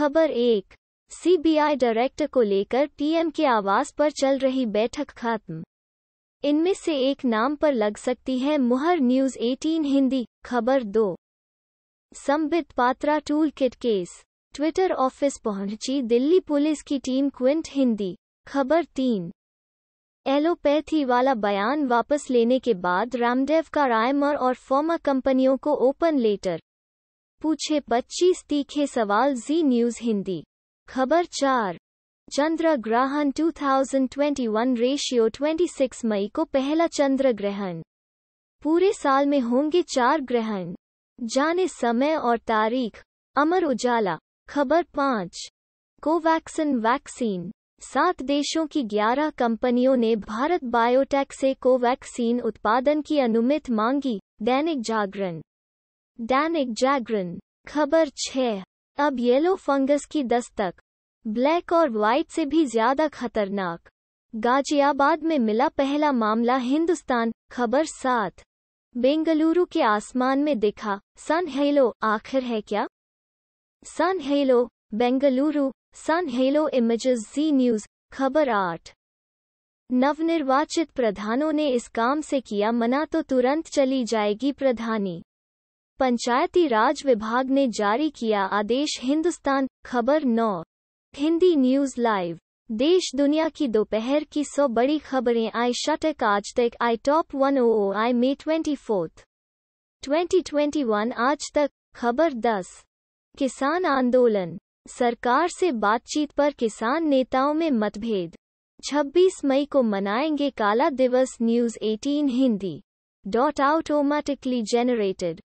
खबर एक CBI director को लेकर पीएम के आवास पर चल रही बैठक खत्म इनमें से एक नाम पर लग सकती है मुहर न्यूज 18 हिंदी खबर दो Sambit Patra tool kit case Twitter office पहुंची दिल्ली पुलिस की टीम क्विंट हिंदी खबर तीन एलोपैथी वाला बयान वापस लेने के बाद रामदेव का रायमर और फॉर्मा कंपनियों को ओपन लेटर पूछे 25 तीखे सवाल जी न्यूज हिंदी खबर चार चंद्र ग्रहण 2021 रेशियो 26 मई को पहला चंद्र ग्रहण पूरे साल में होंगे चार ग्रहण जाने समय और तारीख अमर उजाला खबर पाँच कोवैक्सिन वैक्सीन सात देशों की ग्यारह कंपनियों ने भारत बायोटेक से कोवैक्सीन उत्पादन की अनुमित मांगी दैनिक जागरण दैनिक जागरण खबर छह अब येलो फंगस की दस्तक ब्लैक और व्हाइट से भी ज्यादा खतरनाक गाजियाबाद में मिला पहला मामला हिंदुस्तान खबर सात बेंगलुरु के आसमान में दिखा सन हेलो आखिर है क्या sun halo Bengaluru sun halo images Zee news खबर आठ नवनिर्वाचित प्रधानों ने इस काम से किया मना तो तुरंत चली जाएगी प्रधानी पंचायती राज विभाग ने जारी किया आदेश हिंदुस्तान खबर नौ हिंदी न्यूज लाइव देश दुनिया की दोपहर की सौ बड़ी खबरें आई शटक आज तक आई टॉप वन ओ ओ आई May twenty fourth twenty twenty one आज तक खबर दस किसान आंदोलन सरकार से बातचीत पर किसान नेताओं में मतभेद 26 मई को मनाएंगे काला दिवस news 18 Hindi dot out automatically generated